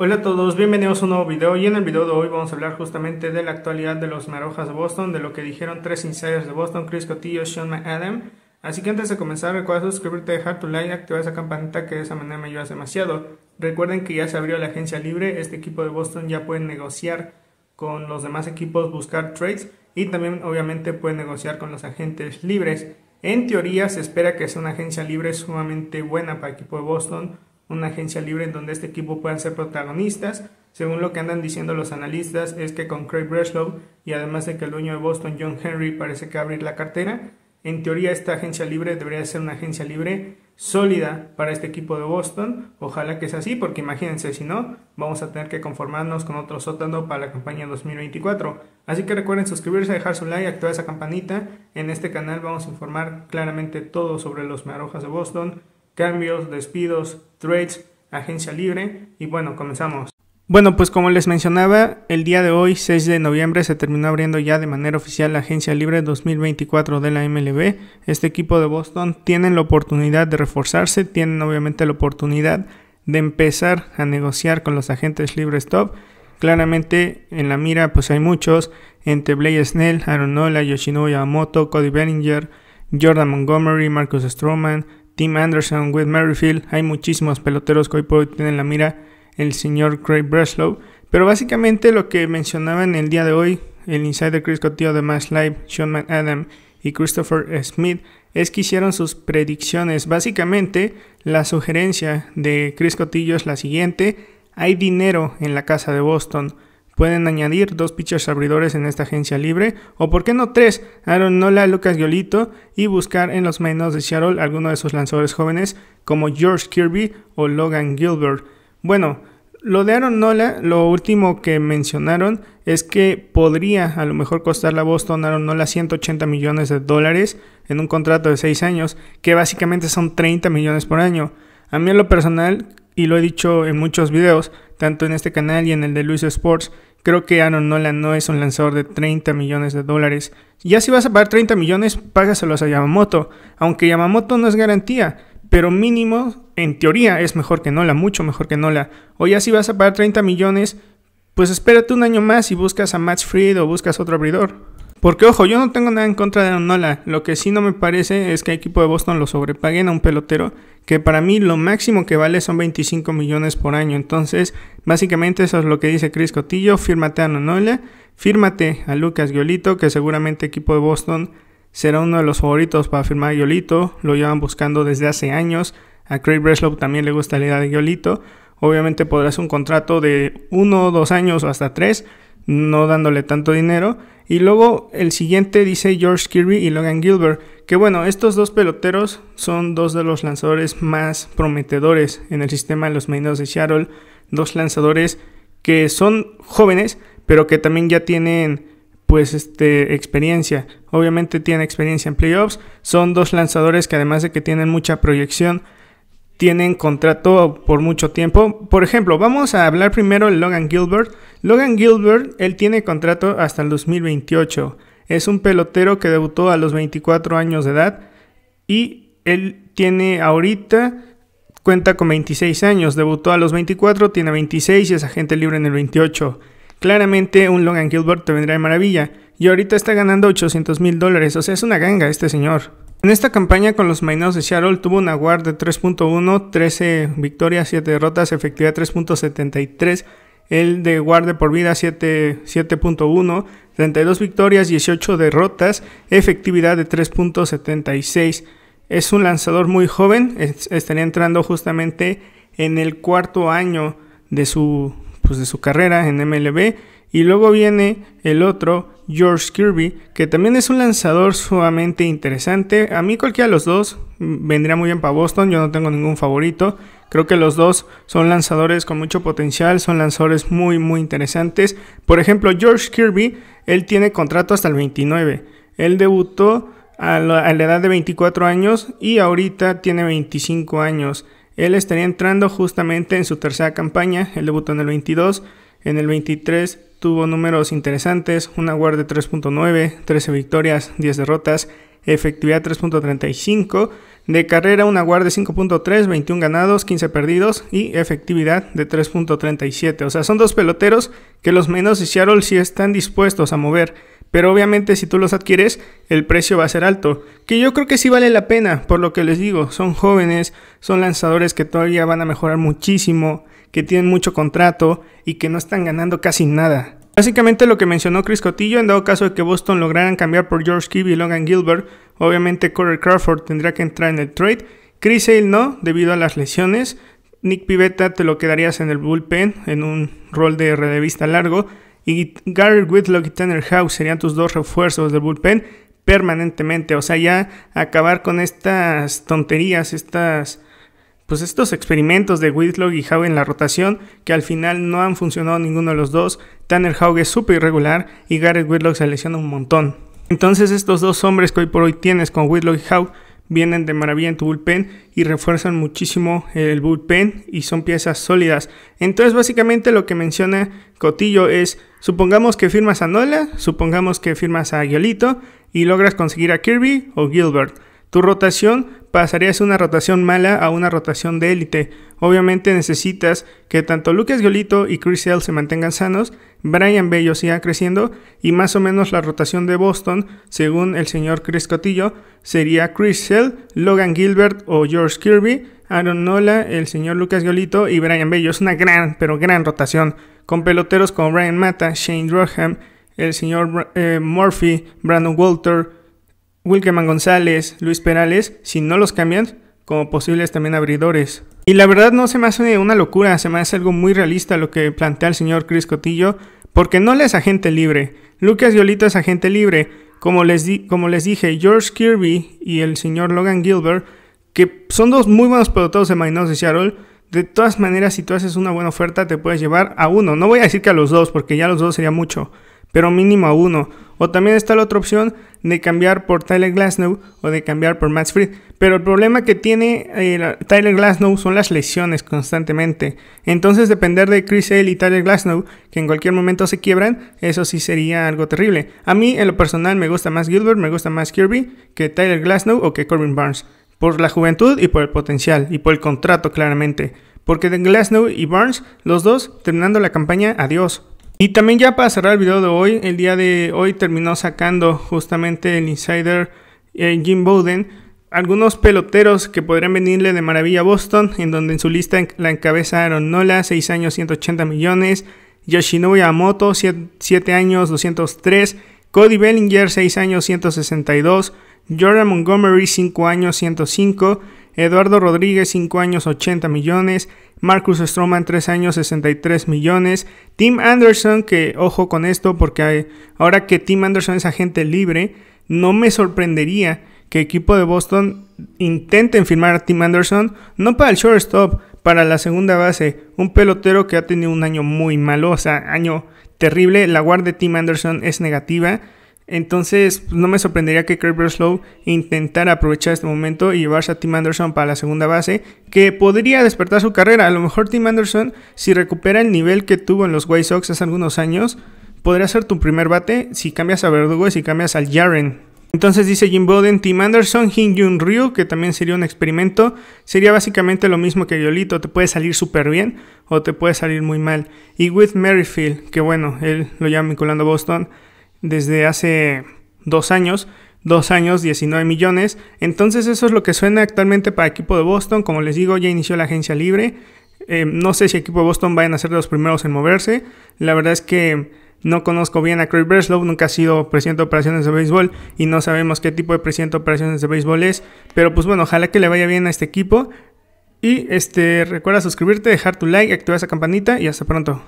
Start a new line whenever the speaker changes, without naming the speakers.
Hola a todos, bienvenidos a un nuevo video y en el video de hoy vamos a hablar justamente de la actualidad de los Marojas de Boston, de lo que dijeron tres insiders de Boston, Chris Cotillo, Sean McAdam. Así que antes de comenzar recuerda suscribirte, dejar tu like, activar esa campanita que de esa manera me ayudas demasiado. Recuerden que ya se abrió la agencia libre, este equipo de Boston ya puede negociar con los demás equipos, buscar trades y también obviamente puede negociar con los agentes libres. En teoría se espera que sea una agencia libre sumamente buena para el equipo de Boston una agencia libre en donde este equipo pueda ser protagonistas. Según lo que andan diciendo los analistas, es que con Craig Breslow y además de que el dueño de Boston, John Henry, parece que abrir la cartera, en teoría esta agencia libre debería ser una agencia libre sólida para este equipo de Boston. Ojalá que sea así, porque imagínense, si no, vamos a tener que conformarnos con otro sótano para la campaña 2024. Así que recuerden suscribirse, dejar su like, activar esa campanita. En este canal vamos a informar claramente todo sobre los Marojas de Boston cambios, despidos, trades, agencia libre y bueno, comenzamos. Bueno, pues como les mencionaba, el día de hoy, 6 de noviembre, se terminó abriendo ya de manera oficial la Agencia Libre 2024 de la MLB. Este equipo de Boston tienen la oportunidad de reforzarse, tienen obviamente la oportunidad de empezar a negociar con los agentes libres top. Claramente en la mira pues hay muchos, entre Blake Snell, Aaron Nola, Yoshinobu Yamamoto, Cody Bellinger, Jordan Montgomery, Marcus Stroman, Tim Anderson, with Merrifield, hay muchísimos peloteros que hoy por hoy tienen la mira el señor Craig Breslow. Pero básicamente lo que mencionaban el día de hoy, el insider Chris Cotillo de Mass Live, Sean McAdam y Christopher Smith, es que hicieron sus predicciones. Básicamente, la sugerencia de Chris Cotillo es la siguiente: hay dinero en la casa de Boston. Pueden añadir dos pitchers abridores en esta agencia libre, o por qué no tres, Aaron Nola, Lucas Giolito, y buscar en los menos de Seattle alguno de sus lanzadores jóvenes como George Kirby o Logan Gilbert. Bueno, lo de Aaron Nola, lo último que mencionaron es que podría a lo mejor costarle a Boston Aaron Nola 180 millones de dólares en un contrato de 6 años, que básicamente son 30 millones por año. A mí en lo personal, y lo he dicho en muchos videos, tanto en este canal y en el de Luis Sports, Creo que Aaron Nola no es un lanzador de 30 millones de dólares. Ya si vas a pagar 30 millones, págaselos a Yamamoto. Aunque Yamamoto no es garantía, pero mínimo, en teoría, es mejor que Nola, mucho mejor que Nola. O ya si vas a pagar 30 millones, pues espérate un año más y buscas a Max Fried o buscas otro abridor. Porque ojo, yo no tengo nada en contra de Anonola, Lo que sí no me parece es que el equipo de Boston lo sobrepaguen a un pelotero que para mí lo máximo que vale son 25 millones por año. Entonces, básicamente eso es lo que dice Chris Cotillo. Fírmate a Anonola, fírmate a Lucas Giolito, que seguramente el equipo de Boston será uno de los favoritos para firmar a Giolito. Lo llevan buscando desde hace años. A Craig Breslow también le gusta la idea de Giolito. Obviamente podrás un contrato de uno, dos años o hasta tres no dándole tanto dinero. Y luego el siguiente dice George Kirby y Logan Gilbert, que bueno, estos dos peloteros son dos de los lanzadores más prometedores en el sistema de los Mariners de Seattle, dos lanzadores que son jóvenes, pero que también ya tienen pues este experiencia. Obviamente tienen experiencia en playoffs, son dos lanzadores que además de que tienen mucha proyección, tienen contrato por mucho tiempo. Por ejemplo, vamos a hablar primero de Logan Gilbert Logan Gilbert, él tiene contrato hasta el 2028. Es un pelotero que debutó a los 24 años de edad y él tiene ahorita, cuenta con 26 años, debutó a los 24, tiene 26 y es agente libre en el 28. Claramente un Logan Gilbert te vendrá de maravilla y ahorita está ganando 800 mil dólares, o sea, es una ganga este señor. En esta campaña con los Mainos de Seattle tuvo una guard de 3.1, 13 victorias, 7 derrotas, efectividad 3.73 el de guarde por vida 7.1, 32 victorias, 18 derrotas, efectividad de 3.76. Es un lanzador muy joven, estaría entrando justamente en el cuarto año de su, pues de su carrera en MLB. Y luego viene el otro, George Kirby, que también es un lanzador sumamente interesante. A mí cualquiera de los dos vendría muy bien para Boston, yo no tengo ningún favorito. Creo que los dos son lanzadores con mucho potencial, son lanzadores muy muy interesantes. Por ejemplo, George Kirby, él tiene contrato hasta el 29. Él debutó a la, a la edad de 24 años y ahorita tiene 25 años. Él estaría entrando justamente en su tercera campaña, él debutó en el 22 en el 23 tuvo números interesantes, una guardia de 3.9, 13 victorias, 10 derrotas, efectividad 3.35 de carrera, una aguard de 5.3, 21 ganados, 15 perdidos y efectividad de 3.37. O sea, son dos peloteros que los menos de Seattle sí están dispuestos a mover. Pero obviamente si tú los adquieres, el precio va a ser alto. Que yo creo que sí vale la pena, por lo que les digo. Son jóvenes, son lanzadores que todavía van a mejorar muchísimo, que tienen mucho contrato y que no están ganando casi nada. Básicamente lo que mencionó Chris Cotillo, en dado caso de que Boston lograran cambiar por George Kibbe y Logan Gilbert, Obviamente Corey Crawford tendría que entrar en el trade. Chris Hale no, debido a las lesiones. Nick Pivetta te lo quedarías en el bullpen, en un rol de relevista largo. Y Garrett Whitlock y Tanner House serían tus dos refuerzos del bullpen permanentemente. O sea, ya acabar con estas tonterías, estas pues estos experimentos de Whitlock y Howe en la rotación, que al final no han funcionado ninguno de los dos. Tanner Howe es súper irregular y Garrett Whitlock se lesiona un montón. Entonces estos dos hombres que hoy por hoy tienes con Whitlow y Howe vienen de maravilla en tu bullpen y refuerzan muchísimo el bullpen y son piezas sólidas. Entonces básicamente lo que menciona Cotillo es, supongamos que firmas a Nola, supongamos que firmas a Giolito y logras conseguir a Kirby o Gilbert. Tu rotación pasarías una rotación mala a una rotación de élite. Obviamente necesitas que tanto Lucas Giolito y Chris Sale se mantengan sanos, Brian Bello siga creciendo y más o menos la rotación de Boston, según el señor Chris Cotillo, sería Chris Sale, Logan Gilbert o George Kirby, Aaron Nola, el señor Lucas Giolito y Brian Bello. Es una gran, pero gran rotación con peloteros como Brian Mata, Shane Droham, el señor eh, Murphy, Brandon Walter, Wilkeman González, Luis Perales, si no los cambian, como posibles también abridores. Y la verdad no se me hace una locura, se me hace algo muy realista lo que plantea el señor Chris Cotillo, porque no le es agente libre. Lucas Yolito es agente libre. Como les, di como les dije, George Kirby y el señor Logan Gilbert, que son dos muy buenos pelotados de Marineros de Seattle, de todas maneras, si tú haces una buena oferta, te puedes llevar a uno. No voy a decir que a los dos, porque ya los dos sería mucho pero mínimo a uno. O también está la otra opción de cambiar por Tyler Glasnow o de cambiar por Max Fried. Pero el problema que tiene eh, Tyler Glasnow son las lesiones constantemente. Entonces depender de Chris Hale y Tyler Glasnow, que en cualquier momento se quiebran, eso sí sería algo terrible. A mí en lo personal me gusta más Gilbert, me gusta más Kirby que Tyler Glasnow o que Corbin Barnes. Por la juventud y por el potencial y por el contrato claramente. Porque de Glasnow y Barnes, los dos, terminando la campaña, adiós. Y también ya para cerrar el video de hoy, el día de hoy terminó sacando justamente el insider eh, Jim Bowden algunos peloteros que podrían venirle de maravilla a Boston, en donde en su lista la encabeza Aaron Nola, 6 años 180 millones, Yoshinobu Yamamoto, 7 años 203, Cody Bellinger, 6 años 162, Jordan Montgomery, 5 años 105, Eduardo Rodríguez 5 años 80 millones, Marcus Stroman 3 años 63 millones, Tim Anderson que ojo con esto porque ahora que Tim Anderson es agente libre, no me sorprendería que equipo de Boston intenten firmar a Tim Anderson, no para el shortstop, para la segunda base, un pelotero que ha tenido un año muy malo, o sea, año terrible, la guardia de Tim Anderson es negativa, entonces, no me sorprendería que Craig Slow intentara aprovechar este momento y llevarse a Tim Anderson para la segunda base, que podría despertar su carrera. A lo mejor Tim Anderson, si recupera el nivel que tuvo en los White Sox hace algunos años, podría ser tu primer bate si cambias a Verdugo y si cambias al Yaren. Entonces dice Jim Bowden, Tim Anderson, Hin Jun Ryu, que también sería un experimento. Sería básicamente lo mismo que Yolito, te puede salir súper bien o te puede salir muy mal. Y With Merrifield, que bueno, él lo llama vinculando Boston desde hace dos años. Dos años, 19 millones. Entonces eso es lo que suena actualmente para el equipo de Boston. Como les digo, ya inició la agencia libre. Eh, no sé si el equipo de Boston vayan a ser de los primeros en moverse. La verdad es que no conozco bien a Craig Breslow, nunca ha sido presidente de operaciones de béisbol y no sabemos qué tipo de presidente de operaciones de béisbol es. Pero pues bueno, ojalá que le vaya bien a este equipo. Y este, recuerda suscribirte, dejar tu like, activar esa campanita y hasta pronto.